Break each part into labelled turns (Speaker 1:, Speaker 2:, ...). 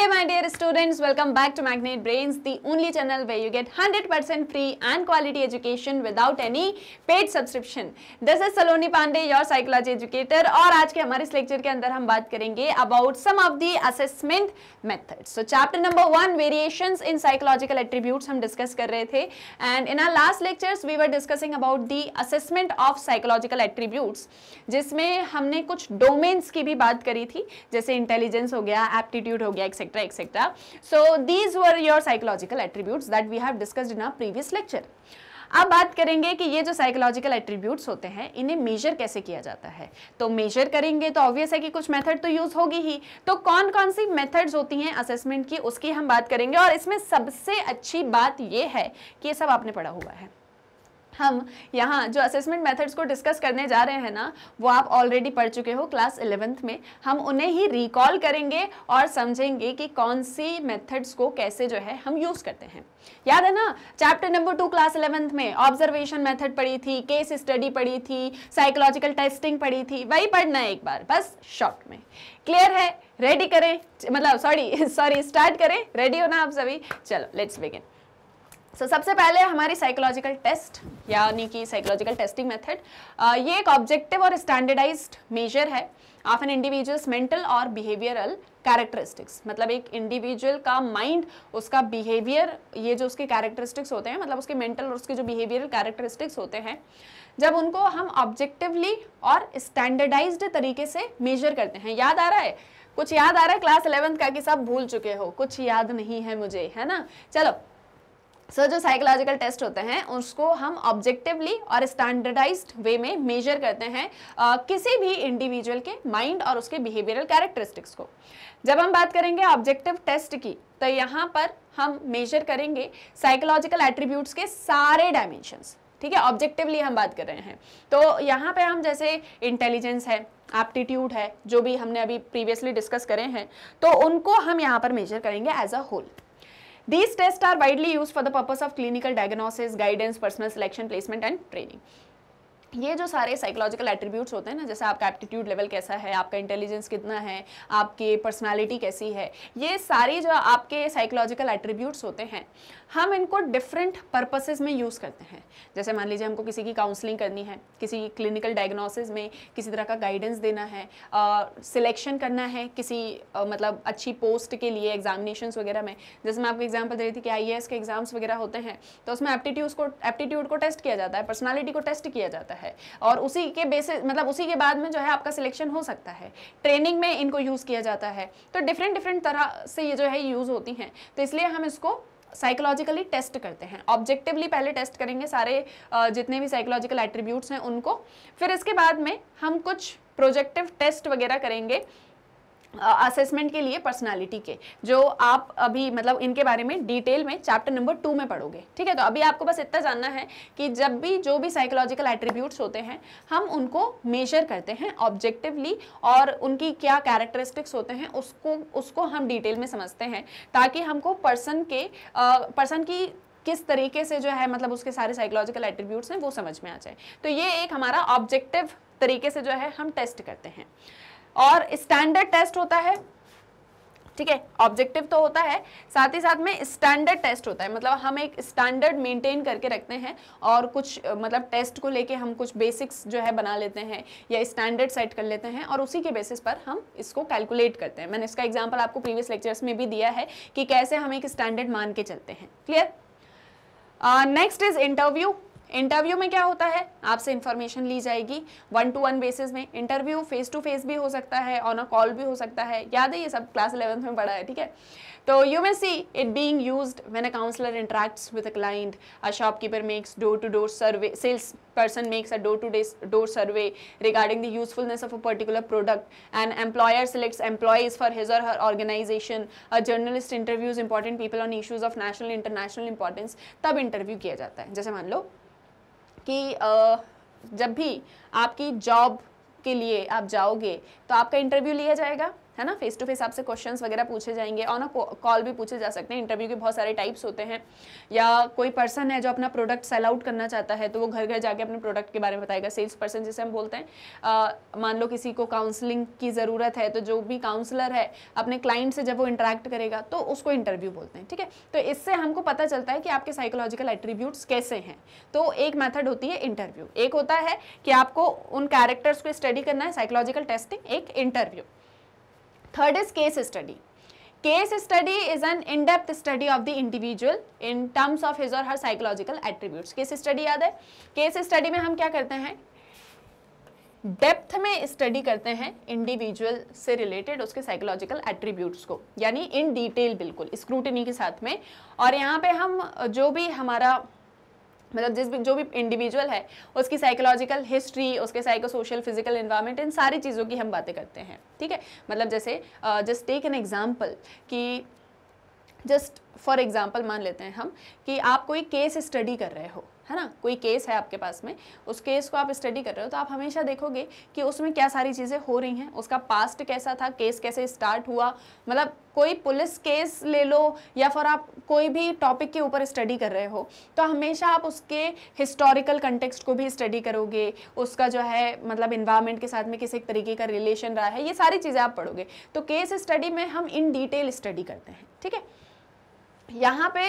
Speaker 1: Hey my dear students, welcome back to Magnet Brains, the only channel where you get 100% free and quality education without any paid subscription. This is Saloni Pandey, your psychology educator और आज के हमारे इस lecture के अंदर हम बात करेंगे about some of the assessment methods. So chapter number one, variations in psychological attributes हम discuss कर रहे थे and in our last lectures we were discussing about the assessment of psychological attributes जिसमें हमने कुछ domains की भी बात करी थी जैसे intelligence हो गया, aptitude हो गया, etc. etc etc so these were your psychological attributes that we have discussed in our previous lecture अब बात करेंगे कि ये जो साइकोलॉजिकल एट्रीब्यूट्स होते हैं इन्हें मेजर कैसे किया जाता है तो मेजर करेंगे तो ऑब्वियस है कि कुछ मेथड तो यूज़ होगी ही तो कौन कौन सी मेथड्स होती हैं असेसमेंट की उसकी हम बात करेंगे और इसमें सबसे अच्छी बात ये है कि ये सब आपने पढ़ा हुआ है हम यहाँ जो असेसमेंट मेथड्स को डिस्कस करने जा रहे हैं ना वो आप ऑलरेडी पढ़ चुके हो क्लास इलेवेंथ में हम उन्हें ही रिकॉल करेंगे और समझेंगे कि कौन सी मेथड्स को कैसे जो है हम यूज़ करते हैं याद है ना chapter number two class eleventh में ऑब्जर्वेशन मेथड पढ़ी थी केस स्टडी पढ़ी थी साइकोलॉजिकल टेस्टिंग पढ़ी थी वही पढ़ना है एक बार बस शॉर्ट में क्लियर है रेडी करें मतलब सॉरी सॉरी स्टार्ट करें रेडी होना आप सभी चलो लेट्स बिगिन सो so, सबसे पहले हमारी साइकोलॉजिकल टेस्ट यानी कि साइकोलॉजिकल टेस्टिंग मेथड ये एक ऑब्जेक्टिव और स्टैंडर्डाइज्ड मेजर है ऑफ एन इंडिविजुअल्स मेंटल और बिहेवियरल कैरेक्टरिस्टिक्स मतलब एक इंडिविजुअल का माइंड उसका बिहेवियर ये जो उसके कैरेक्टरिस्टिक्स होते हैं मतलब उसके मेंटल और उसके जो बिहेवियरल कैरेक्टरिस्टिक्स होते हैं जब उनको हम ऑब्जेक्टिवली और स्टैंडर्डाइज तरीके से मेजर करते हैं याद आ रहा है कुछ याद आ रहा है क्लास इलेवेंथ का कि सब भूल चुके हो कुछ याद नहीं है मुझे है ना चलो सर so, जो साइकोलॉजिकल टेस्ट होते हैं उसको हम ऑब्जेक्टिवली और स्टैंडर्डाइज्ड वे में मेजर करते हैं आ, किसी भी इंडिविजुअल के माइंड और उसके बिहेवियरल कैरेक्टरिस्टिक्स को जब हम बात करेंगे ऑब्जेक्टिव टेस्ट की तो यहाँ पर हम मेजर करेंगे साइकोलॉजिकल एट्रीब्यूट्स के सारे डायमेंशंस ठीक है ऑब्जेक्टिवली हम बात कर रहे हैं तो यहाँ पे हम जैसे इंटेलिजेंस है एप्टीट्यूड है जो भी हमने अभी प्रीवियसली डिस्कस करे हैं तो उनको हम यहाँ पर मेजर करेंगे as a whole These tests are widely used for the purpose of clinical diagnosis, guidance, personal selection, placement and training. ये जो सारे साइकोलॉजिकल एट्रीब्यूट्स होते हैं ना जैसे आपका एप्टीट्यूड लेवल कैसा है आपका इंटेलिजेंस कितना है आपकी पर्सनालिटी कैसी है ये सारी जो आपके साइकोलॉजिकल एट्रीब्यूट्स होते हैं हम इनको डिफरेंट पर्पसेस में यूज़ करते हैं जैसे मान लीजिए हमको किसी की काउंसलिंग करनी है किसी की क्लिनिकल डायग्नोसिस में किसी तरह का गाइडेंस देना है सिलेक्शन uh, करना है किसी uh, मतलब अच्छी पोस्ट के लिए एग्जामिनेशन वगैरह में जैसे मैं आपको एग्जाम्पल दे रही थी कि आई के एग्जाम्स वगैरह होते हैं तो उसमें एप्टीट्यूड को एप्टीट्यूड को टेस्ट किया जाता है पर्सनैलिटी को टेस्ट किया जाता है और उसी के बेसिस मतलब उसी के बाद में जो है आपका सिलेक्शन हो सकता है ट्रेनिंग में इनको यूज़ किया जाता है तो डिफरेंट डिफरेंट तरह से ये जो है यूज़ होती हैं तो इसलिए हम इसको साइकोलॉजिकली टेस्ट करते हैं ऑब्जेक्टिवली पहले टेस्ट करेंगे सारे जितने भी साइकोलॉजिकल एट्रीब्यूट्स हैं उनको फिर इसके बाद में हम कुछ प्रोजेक्टिव टेस्ट वगैरह करेंगे असेसमेंट के लिए पर्सनालिटी के जो आप अभी मतलब इनके बारे में डिटेल में चैप्टर नंबर टू में पढ़ोगे ठीक है तो अभी आपको बस इतना जानना है कि जब भी जो भी साइकोलॉजिकल एट्रीब्यूट्स होते हैं हम उनको मेजर करते हैं ऑब्जेक्टिवली और उनकी क्या कैरेक्टरिस्टिक्स होते हैं उसको उसको हम डिटेल में समझते हैं ताकि हमको पर्सन के पर्सन की किस तरीके से जो है मतलब उसके सारे साइकोलॉजिकल एट्रीब्यूट्स हैं वो समझ में आ जाए तो ये एक हमारा ऑब्जेक्टिव तरीके से जो है हम टेस्ट करते हैं और स्टैंडर्ड टेस्ट होता है ठीक है ऑब्जेक्टिव तो होता है साथ ही साथ में स्टैंडर्ड टेस्ट होता है मतलब हम एक स्टैंडर्ड मेंटेन करके रखते हैं और कुछ मतलब टेस्ट को लेके हम कुछ बेसिक्स जो है बना लेते हैं या स्टैंडर्ड सेट कर लेते हैं और उसी के बेसिस पर हम इसको कैलकुलेट करते हैं मैंने इसका एग्जाम्पल आपको प्रीवियस लेक्चर्स में भी दिया है कि कैसे हम एक स्टैंडर्ड मान के चलते हैं clear next is interview interview में क्या होता है आपसे इंफॉर्मेशन ली जाएगी वन टू वन बेसिस में इंटरव्यू फेस टू फेस भी हो सकता है ऑन अ कॉल भी हो सकता है याद है ये सब क्लास इलेवंथ में पढ़ा है ठीक है तो you may see it being used when a counselor interact with a client a shopkeeper makes door to door survey sales person makes a door to day door survey regarding the usefulness of a particular product and employer selects employees for his or her organization a journalist interviews important people on issues of national international importance तब interview किया जाता है जैसे मान लो कि जब भी आपकी जॉब के लिए आप जाओगे तो आपका इंटरव्यू लिया जाएगा है ना फेस टू फेस आपसे क्वेश्चन वगैरह पूछे जाएंगे और ना कॉल भी पूछे जा सकते हैं इंटरव्यू के बहुत सारे टाइप्स होते हैं या कोई पर्सन है जो अपना प्रोडक्ट सेल आउट करना चाहता है तो वो घर घर जाके अपने प्रोडक्ट के बारे में बताएगा सेल्स पर्सन जिसे हम बोलते हैं मान लो किसी को काउंसलिंग की ज़रूरत है तो जो भी काउंसलर है अपने क्लाइंट से जब वो इंटरेक्ट करेगा तो उसको इंटरव्यू बोलते हैं ठीक है तो इससे हमको पता चलता है कि आपके साइकोलॉजिकल एट्रीब्यूट्स कैसे हैं तो एक मैथड होती है इंटरव्यू एक होता है कि आपको उन कैरेक्टर्स को स्टडी करना है साइकोलॉजिकल टेस्टिंग एक interview third is case study case study is an in depth study of the individual in terms of his or her psychological attributes case study याद है case study में हम क्या करते हैं डेप्थ में स्टडी करते हैं इंडिविजुअल से रिलेटेड उसके साइकोलॉजिकल एट्रीब्यूट्स को यानी इन डिटेल बिल्कुल स्क्रूटनी के साथ में और यहाँ पे हम जो भी हमारा मतलब जिस भी जो भी इंडिविजुअल है उसकी साइकोलॉजिकल हिस्ट्री उसके साइको सोशल फिजिकल इन्वायरमेंट इन सारी चीज़ों की हम बातें करते हैं ठीक है मतलब जैसे जस्ट टेक एन एग्जाम्पल कि जस्ट फॉर एग्ज़ाम्पल मान लेते हैं हम कि आप कोई केस स्टडी कर रहे हो है ना कोई केस है आपके पास में उस केस को आप स्टडी कर रहे हो तो आप हमेशा देखोगे कि उसमें क्या सारी चीज़ें हो रही हैं उसका पास्ट कैसा था केस कैसे स्टार्ट हुआ मतलब कोई पुलिस केस ले लो या फिर आप कोई भी टॉपिक के ऊपर स्टडी कर रहे हो तो हमेशा आप उसके हिस्टोरिकल कंटेक्सट को भी स्टडी करोगे उसका जो है मतलब इन्वायरमेंट के साथ में किसी तरीके का रिलेशन रहा है ये सारी चीज़ें आप पढ़ोगे तो केस स्टडी में हम इन डिटेल स्टडी करते हैं ठीक है यहाँ पे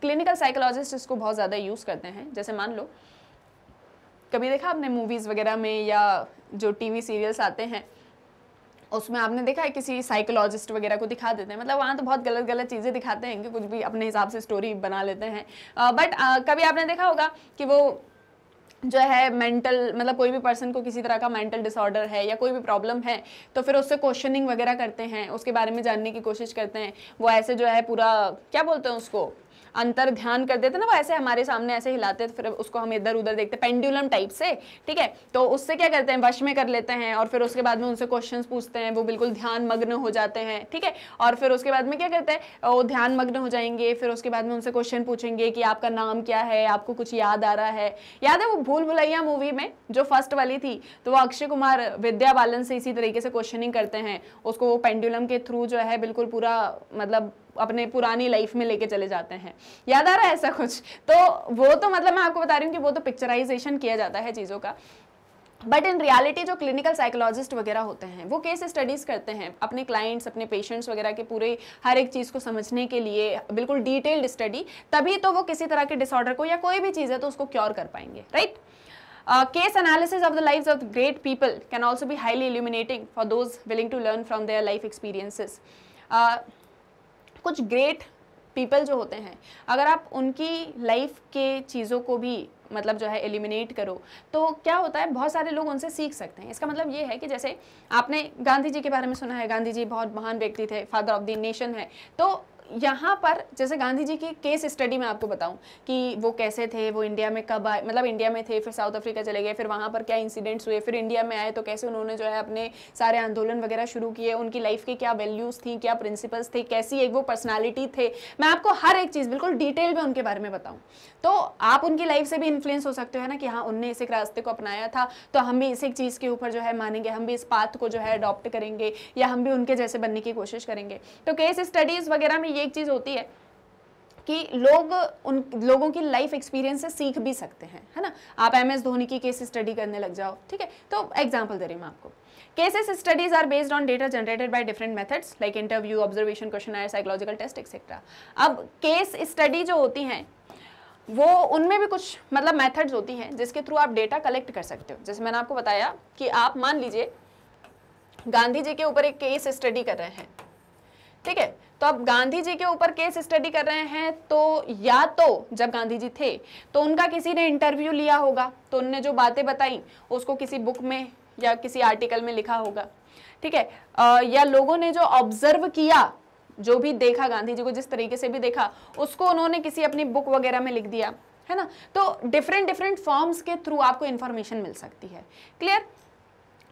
Speaker 1: क्लिनिकल साइकोलॉजिस्ट इसको बहुत ज़्यादा यूज़ करते हैं जैसे मान लो कभी देखा आपने मूवीज़ वगैरह में या जो टीवी सीरियल्स आते हैं उसमें आपने देखा है किसी साइकोलॉजिस्ट वगैरह को दिखा देते हैं मतलब वहाँ तो बहुत गलत गलत चीज़ें दिखाते हैं कि कुछ भी अपने हिसाब से स्टोरी बना लेते हैं बट uh, uh, कभी आपने देखा होगा कि वो जो है मेंटल मतलब कोई भी पर्सन को किसी तरह का मेंटल डिसऑर्डर है या कोई भी प्रॉब्लम है तो फिर उससे क्वेश्चनिंग वगैरह करते हैं उसके बारे में जानने की कोशिश करते हैं वो ऐसे जो है पूरा क्या बोलते हैं उसको अंतर ध्यान कर देते ना वो ऐसे हमारे सामने ऐसे हिलाते फिर उसको हम इधर उधर देखते पेंडुलम टाइप से ठीक है तो उससे क्या करते हैं वश में कर लेते हैं और फिर उसके बाद में उनसे क्वेश्चन पूछते हैं वो बिल्कुल ध्यान मग्न हो जाते हैं ठीक है और फिर उसके बाद में क्या करते हैं वो ध्यान मग्न हो जाएंगे फिर उसके बाद में उनसे क्वेश्चन पूछेंगे कि आपका नाम क्या है आपको कुछ याद आ रहा है याद है वो भूल भुलैया मूवी में जो फर्स्ट वाली थी तो वो अक्षय कुमार विद्या बालन से इसी तरीके से क्वेश्चनिंग करते हैं उसको वो पेंडुलम के थ्रू जो है बिल्कुल पूरा मतलब अपने पुरानी लाइफ में लेके चले जाते हैं याद आ रहा है ऐसा कुछ तो वो तो मतलब मैं आपको बता रही हूँ कि वो तो पिक्चराइजेशन किया जाता है चीज़ों का बट इन रियलिटी जो क्लिनिकल साइकोलॉजिस्ट वगैरह होते हैं वो केस स्टडीज़ करते हैं अपने क्लाइंट्स अपने पेशेंट्स वगैरह के पूरे हर एक चीज़ को समझने के लिए बिल्कुल डिटेल्ड स्टडी तभी तो वो किसी तरह के डिसऑर्डर को या कोई भी चीज़ है तो उसको क्योर कर पाएंगे right case analysis of the life of great people can also भी highly illuminating for those willing to learn from their life experiences कुछ ग्रेट पीपल जो होते हैं अगर आप उनकी लाइफ के चीज़ों को भी मतलब जो है एलिमिनेट करो तो क्या होता है बहुत सारे लोग उनसे सीख सकते हैं इसका मतलब ये है कि जैसे आपने गांधी जी के बारे में सुना है गांधी जी बहुत महान व्यक्ति थे फादर ऑफ द नेशन है तो यहाँ पर जैसे गांधी जी की केस स्टडी में आपको बताऊं कि वो कैसे थे वो इंडिया में कब आए मतलब इंडिया में थे फिर साउथ अफ्रीका चले गए फिर वहाँ पर क्या इंसिडेंट्स हुए फिर इंडिया में आए तो कैसे उन्होंने जो है अपने सारे आंदोलन वगैरह शुरू किए उनकी लाइफ के क्या वैल्यूज़ थी क्या प्रिंसिपल्स थे कैसी एक वो पर्सनैलिटी थे मैं आपको हर एक चीज़ बिल्कुल डिटेल में उनके बारे में बताऊँ तो आप उनकी लाइफ से भी इन्फ्लुएंस हो सकते हो ना कि हाँ उनने इस एक रास्ते को अपनाया था तो हम भी इस एक चीज़ के ऊपर जो है मानेंगे हम भी इस पाथ को जो है अडॉप्ट करेंगे या हम भी उनके जैसे बनने की कोशिश करेंगे तो केस स्टडीज़ वगैरह में ये एक चीज़ होती है कि लोग उन लोगों की लाइफ एक्सपीरियंस से सीख भी सकते हैं है ना आप एम एस धोनी की केस स्टडी करने लग जाओ ठीक है तो एग्जाम्पल दे रही हूँ आपको cases studies are based on data generated by different methods like interview observation questionnaire psychological test etcetera अब केस स्टडी जो होती हैं वो उनमें भी कुछ मतलब मेथड्स होती हैं जिसके थ्रू आप डेटा कलेक्ट कर सकते हो जैसे मैंने आपको बताया कि आप मान लीजिए गांधी जी के ऊपर एक केस स्टडी कर रहे हैं ठीक है तो अब गांधी जी के ऊपर केस स्टडी कर रहे हैं तो या तो जब गांधी जी थे तो उनका किसी ने इंटरव्यू लिया होगा तो उनने जो बातें बताई उसको किसी बुक में या किसी आर्टिकल में लिखा होगा ठीक है या लोगों ने जो ऑब्जर्व किया जो भी देखा गांधी जी को जिस तरीके से भी देखा उसको उन्होंने किसी अपनी बुक वगैरह में लिख दिया है ना तो डिफरेंट डिफरेंट फॉर्म्स के थ्रू आपको इन्फॉर्मेशन मिल सकती है क्लियर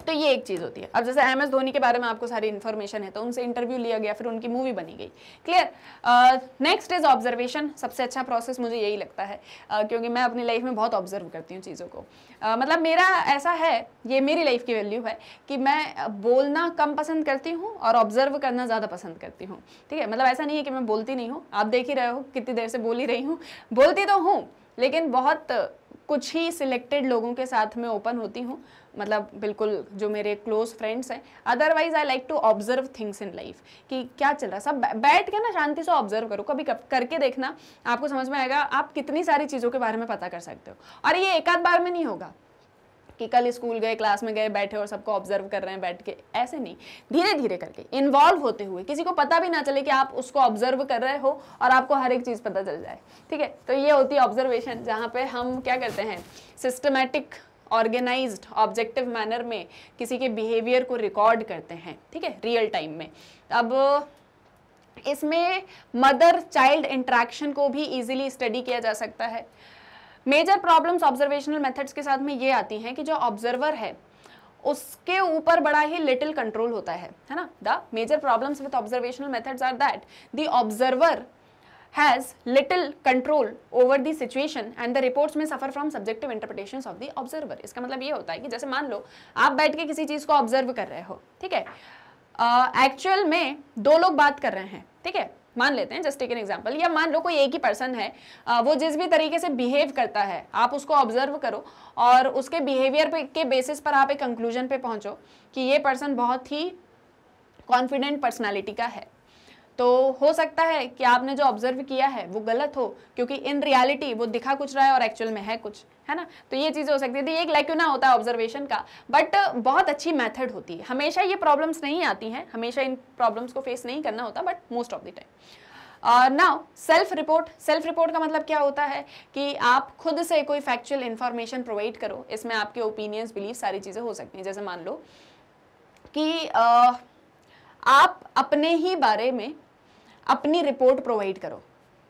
Speaker 1: तो ये एक चीज़ होती है अब जैसे एम एस धोनी के बारे में आपको सारी इन्फॉर्मेशन है तो उनसे इंटरव्यू लिया गया फिर उनकी मूवी बनी गई क्लियर नेक्स्ट इज ऑब्जर्वेशन सबसे अच्छा प्रोसेस मुझे यही लगता है uh, क्योंकि मैं अपनी लाइफ में बहुत ऑब्जर्व करती हूँ चीज़ों को uh, मतलब मेरा ऐसा है ये मेरी लाइफ की वैल्यू है कि मैं uh, बोलना कम पसंद करती हूँ और ऑब्जर्व करना ज़्यादा पसंद करती हूँ ठीक है मतलब ऐसा नहीं है कि मैं बोलती नहीं हूँ आप देख ही रहे हो कितनी देर से बोल ही रही हूँ बोलती तो हूँ लेकिन बहुत कुछ ही सिलेक्टेड लोगों के साथ मैं ओपन होती हूँ मतलब बिल्कुल जो मेरे क्लोज फ्रेंड्स हैं otherwise I like to observe things in life कि क्या चल रहा है सब बैठ के ना शांति से ऑब्जर्व करो कभी कब करके देखना आपको समझ में आएगा आप कितनी सारी चीज़ों के बारे में पता कर सकते हो और ये एक आध बार में नहीं होगा कि कल स्कूल गए क्लास में गए बैठे और सबको ऑब्जर्व कर रहे हैं बैठ के ऐसे नहीं धीरे धीरे करके इन्वॉल्व होते हुए किसी को पता भी ना चले कि आप उसको ऑब्जर्व कर रहे हो और आपको हर एक चीज़ पता चल जाए ठीक है तो ये होती है ऑब्जर्वेशन जहाँ पे हम क्या करते हैं सिस्टमेटिक ऑर्गेनाइज ऑब्जेक्टिव मैनर में किसी के बिहेवियर को रिकॉर्ड करते हैं ठीक है रियल टाइम में अब इसमें मदर चाइल्ड इंट्रैक्शन को भी इजीली स्टडी किया जा सकता है मेजर प्रॉब्लम्स ऑब्जर्वेशनल मेथड्स के साथ में ये आती हैं कि जो ऑब्जर्वर है उसके ऊपर बड़ा ही लिटिल कंट्रोल होता है है ना the major problems with observational methods are that the observer has little control over the situation and the reports में suffer from subjective interpretation of the observer इसका मतलब ये होता है कि जैसे मान लो आप बैठ के किसी चीज़ को ऑब्जर्व कर रहे हो ठीक है एक्चुअल uh, में दो लोग बात कर रहे हैं ठीक है मान लेते हैं जस्ट एक एन एग्जाम्पल या मान लो कोई एक ही पर्सन है वो जिस भी तरीके से बिहेव करता है आप उसको ऑब्जर्व करो और उसके बिहेवियर के बेसिस पर आप एक कंक्लूजन पे पहुंचो कि ये पर्सन बहुत ही कॉन्फिडेंट पर्सनालिटी का है तो हो सकता है कि आपने जो ऑब्जर्व किया है वो गलत हो क्योंकि इन रियलिटी वो दिखा कुछ रहा है और एक्चुअल में है कुछ है ना तो ये चीज़ हो सकती है तो ये एक लैक्यूना होता है ऑब्जर्वेशन का बट बहुत अच्छी मैथड होती है हमेशा ये प्रॉब्लम्स नहीं आती हैं हमेशा इन प्रॉब्लम्स को फेस नहीं करना होता but most of the time now self report self report का मतलब क्या होता है कि आप खुद से कोई फैक्चुअल इन्फॉर्मेशन प्रोवाइड करो इसमें आपके ओपिनियंस बिलीव सारी चीज़ें हो सकती हैं जैसे मान लो कि uh, आप अपने ही बारे में अपनी रिपोर्ट प्रोवाइड करो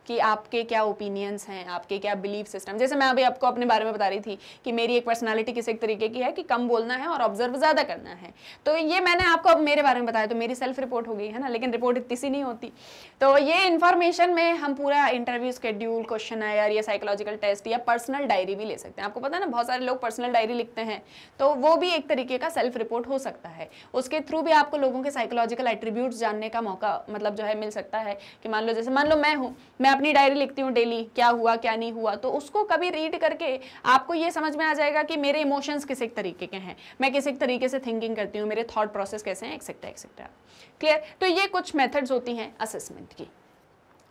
Speaker 1: कि आपके क्या ओपिनियंस हैं आपके क्या बिलीफ सिस्टम जैसे मैं अभी आपको अपने बारे में बता रही थी कि मेरी एक पर्सनालिटी किसी एक तरीके की है कि कम बोलना है और ऑब्जर्व ज़्यादा करना है तो ये मैंने आपको अब मेरे बारे में बताया तो मेरी सेल्फ रिपोर्ट हो गई है ना लेकिन रिपोर्ट इतनी सी नहीं होती तो ये इन्फॉर्मेशन में हम पूरा इंटरव्यू स्केड्यूल क्वेश्चन आयर या साइकोलॉजिकल टेस्ट या पर्सनल डायरी भी ले सकते हैं आपको पता है ना बहुत सारे लोग पर्सनल डायरी लिखते हैं तो वो भी एक तरीके का सेल्फ रिपोर्ट हो सकता है उसके थ्रू भी आपको लोगों के साइकोलॉजिकल एट्रीब्यूट्स जानने का मौका मतलब जो है मिल सकता है कि मान लो जैसे मान लो मैं हूँ मैं अपनी डायरी लिखती हूँ डेली क्या हुआ क्या नहीं हुआ तो उसको कभी रीड करके आपको ये समझ में आ जाएगा कि मेरे इमोशंस किस एक तरीके के हैं मैं किस एक तरीके से थिंकिंग करती हूँ मेरे थॉट प्रोसेस कैसे हैं एक्सेट्रा एक्सेट्रा क्लियर तो ये कुछ मेथड्स होती हैं असेसमेंट की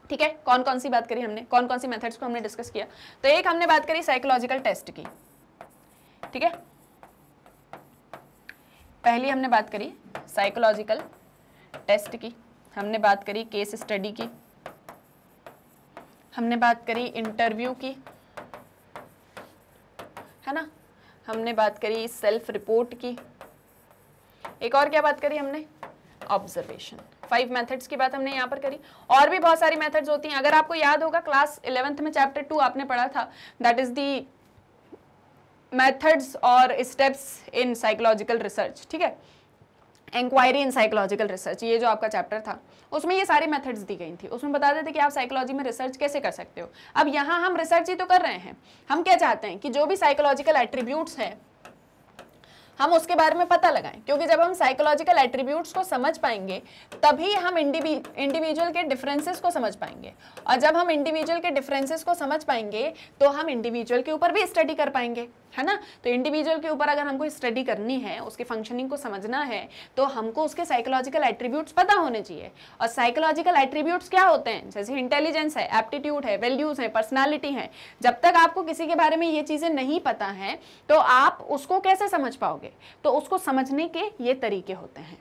Speaker 1: ठीक है कौन कौन सी बात करी हमने कौन कौन सी मेथड्स को हमने डिस्कस किया तो एक हमने बात करी साइकोलॉजिकल टेस्ट की ठीक है पहली हमने बात करी साइकोलॉजिकल टेस्ट की हमने बात करी केस स्टडी की हमने बात करी इंटरव्यू की है ना हमने बात करी सेल्फ रिपोर्ट की एक और क्या बात करी हमने ऑब्जर्वेशन फाइव मेथड्स की बात हमने यहाँ पर करी और भी बहुत सारी मेथड्स होती हैं अगर आपको याद होगा क्लास इलेवेंथ में चैप्टर टू आपने पढ़ा था दैट इज़ दी मेथड्स और स्टेप्स इन साइकोलॉजिकल रिसर्च ठीक है इंक्वायरी इन साइकोलॉजिकल रिसर्च ये जो आपका चैप्टर था उसमें ये सारी मेथड्स दी गई थी उसमें बता देते कि आप साइकोलॉजी में रिसर्च कैसे कर सकते हो अब यहाँ हम रिसर्च ही तो कर रहे हैं हम क्या चाहते हैं कि जो भी साइकोलॉजिकल एट्रीब्यूट्स है हम उसके बारे में पता लगाएं क्योंकि जब हम साइकोलॉजिकल एट्रीब्यूट्स को समझ पाएंगे तभी हम इंडिविजुअल के डिफरेंसेस को समझ पाएंगे और जब हम इंडिविजुअल के डिफरेंसेस को समझ पाएंगे तो हम इंडिविजुअल के ऊपर भी स्टडी कर पाएंगे है ना तो इंडिविजुअल के ऊपर अगर हमको स्टडी करनी है उसके फंक्शनिंग को समझना है तो हमको उसके साइकोलॉजिकल एट्रीब्यूट्स पता होने चाहिए और साइकोलॉजिकल एट्रीब्यूट्स क्या होते हैं जैसे इंटेलिजेंस है एप्टीट्यूड है वैल्यूज़ है पर्सनैलिटी है जब तक आपको किसी के बारे में ये चीज़ें नहीं पता हैं तो आप उसको कैसे समझ पाओगे तो उसको समझने के ये तरीके होते हैं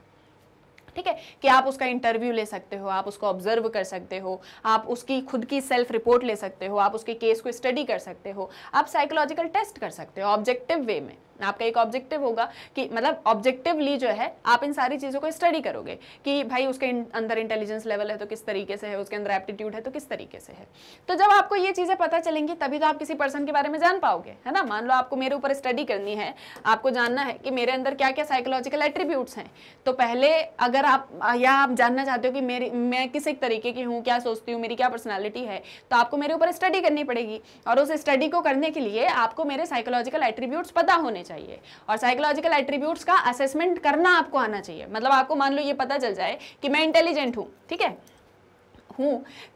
Speaker 1: ठीक है कि आप उसका इंटरव्यू ले सकते हो आप उसको ऑब्जर्व कर सकते हो आप उसकी खुद की सेल्फ रिपोर्ट ले सकते हो आप उसके केस को स्टडी कर सकते हो आप साइकोलॉजिकल टेस्ट कर सकते हो ऑब्जेक्टिव वे में आपका एक ऑब्जेक्टिव होगा कि मतलब ऑब्जेक्टिवली जो है आप इन सारी चीज़ों को स्टडी करोगे कि भाई उसके अंदर इंटेलिजेंस लेवल है तो किस तरीके से है उसके अंदर एप्टीट्यूड है तो किस तरीके से है तो जब आपको ये चीज़ें पता चलेंगी तभी तो आप किसी पर्सन के बारे में जान पाओगे है ना मान लो आपको मेरे ऊपर स्टडी करनी है आपको जानना है कि मेरे अंदर क्या क्या साइकोलॉजिकल एट्रीब्यूट्स हैं तो पहले अगर आप या आप जानना चाहते हो कि मेरी मैं किस एक तरीके की हूँ क्या सोचती हूँ मेरी क्या पर्सनैलिटी है तो आपको मेरे ऊपर स्टडी करनी पड़ेगी और उस स्टडी को करने के लिए आपको मेरे साइकोलॉजिकल एट्रीब्यूट्स पता होने चाहिए चाहिए और साइकोलॉजिकल एट्रीब्यूट्स का असेसमेंट करना आपको आना चाहिए मतलब आपको मान लो ये पता चल जाए कि मैं इंटेलिजेंट हूँ ठीक है हूँ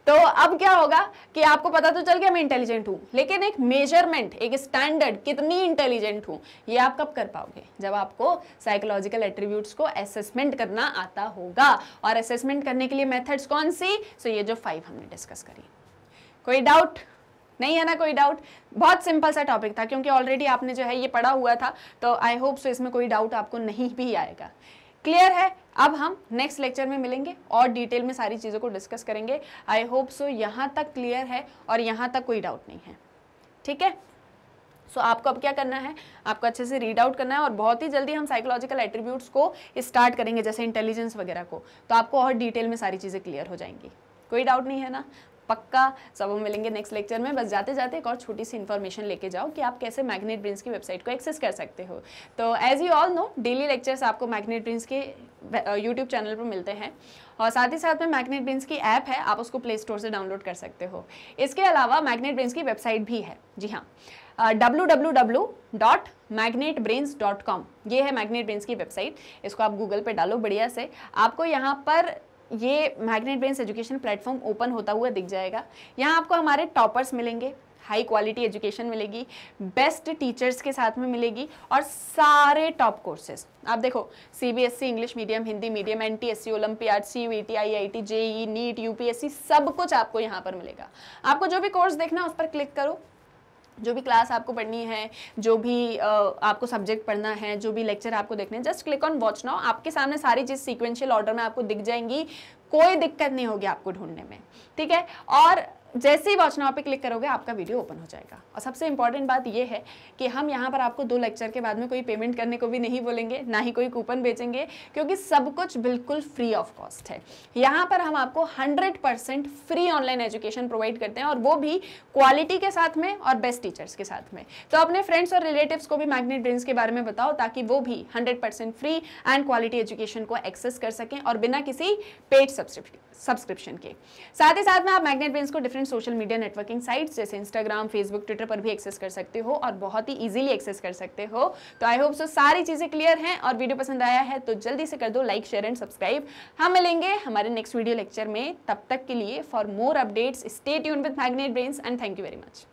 Speaker 1: तो अब क्या होगा कि आपको पता तो चल गया मैं इंटेलिजेंट हूँ लेकिन एक मेजरमेंट एक स्टैंडर्ड कितनी इंटेलिजेंट हूँ ये आप कब कर पाओगे जब आपको साइकोलॉजिकल एट्रीब्यूट्स को असेसमेंट करना आता होगा और असेसमेंट करने के लिए मेथड्स कौन सी सो so ये जो फाइव हमने डिस्कस करी कोई डाउट नहीं है ना कोई डाउट बहुत सिंपल सा टॉपिक था क्योंकि ऑलरेडी आपने जो है ये पढ़ा हुआ था तो आई होप सो इसमें कोई डाउट आपको नहीं भी आएगा क्लियर है अब हम नेक्स्ट लेक्चर में मिलेंगे और डिटेल में सारी चीज़ों को डिस्कस करेंगे आई होप सो यहाँ तक क्लियर है और यहाँ तक कोई डाउट नहीं है ठीक है सो so, आपको अब क्या करना है आपको अच्छे से रीड आउट करना है और बहुत ही जल्दी हम साइकोलॉजिकल एट्रीब्यूट्स को स्टार्ट करेंगे जैसे इंटेलिजेंस वगैरह को तो आपको और डिटेल में सारी चीज़ें क्लियर हो जाएंगी कोई डाउट नहीं है ना पक्का सब हम मिलेंगे नेक्स्ट लेक्चर में बस जाते जाते एक और छोटी सी इन्फॉर्मेशन लेके जाओ कि आप कैसे मैग्नेट ब्रिंस की वेबसाइट को एक्सेस कर सकते हो तो as you all know daily lectures आपको मैग्नेट ब्रिंस के यूट्यूब uh, चैनल पर मिलते हैं और साथ ही साथ में मैग्नेट ब्रिंस की ऐप है आप उसको प्ले स्टोर से डाउनलोड कर सकते हो इसके अलावा मैग्नेट ब्रिंस की वेबसाइट भी है जी हाँ W W W dot magnet brains dot com ये है मैग्नेट ब्रिंस की वेबसाइट इसको आप गूगल पे डालो बढ़िया से आपको यहाँ पर ये magnet brains education platform open होता हुआ दिख जाएगा यहाँ आपको हमारे टॉपर्स मिलेंगे हाई क्वालिटी एजुकेशन मिलेगी बेस्ट टीचर्स के साथ में मिलेगी और सारे टॉप कोर्सेज आप देखो C B S C English medium Hindi medium N T S C Olympiad C U T I I T JEE NEET U P S C सब कुछ आपको यहाँ पर मिलेगा आपको जो भी कोर्स देखना है उस पर क्लिक करो जो भी क्लास आपको पढ़नी है जो भी आपको सब्जेक्ट पढ़ना है जो भी लेक्चर आपको देखने हैं just click on watch now आपके सामने सारी चीज़ सीक्वेंशियल ऑर्डर में आपको दिख जाएंगी कोई दिक्कत नहीं होगी आपको ढूंढने में ठीक है और जैसे ही वॉच नाउ पे क्लिक करोगे आपका वीडियो ओपन हो जाएगा और सबसे इंपॉर्टेंट बात यह है कि हम यहाँ पर आपको दो लेक्चर के बाद में कोई पेमेंट करने को भी नहीं बोलेंगे ना ही कोई कूपन बेचेंगे क्योंकि सब कुछ बिल्कुल फ्री ऑफ कॉस्ट है यहाँ पर हम आपको hundred percent free online education provide करते हैं और वो भी क्वालिटी के साथ में और बेस्ट टीचर्स के साथ में तो अपने फ्रेंड्स और रिलेटिव को भी मैग्नेट ब्रेन्स के बारे में बताओ ताकि वो भी hundred free and quality education को एक्सेस कर सकें और बिना किसी पेड सब्सक्रिप्शन सब्सक्रिप्शन के साथ ही साथ में आप मैग्नेट बेंस को different social media networking sites जैसे इंस्टाग्राम फेसबुक ट्विटर पर भी एक्सेस कर सकते हो और बहुत ही इजीली एक्सेस कर सकते हो तो आई होप सो सारी चीज़ें क्लियर हैं और वीडियो पसंद आया है तो जल्दी से कर दो लाइक शेयर एंड सब्सक्राइब हम मिलेंगे हमारे नेक्स्ट वीडियो लेक्चर में तब तक के लिए for more updates stay tuned with magnet brains and thank you very much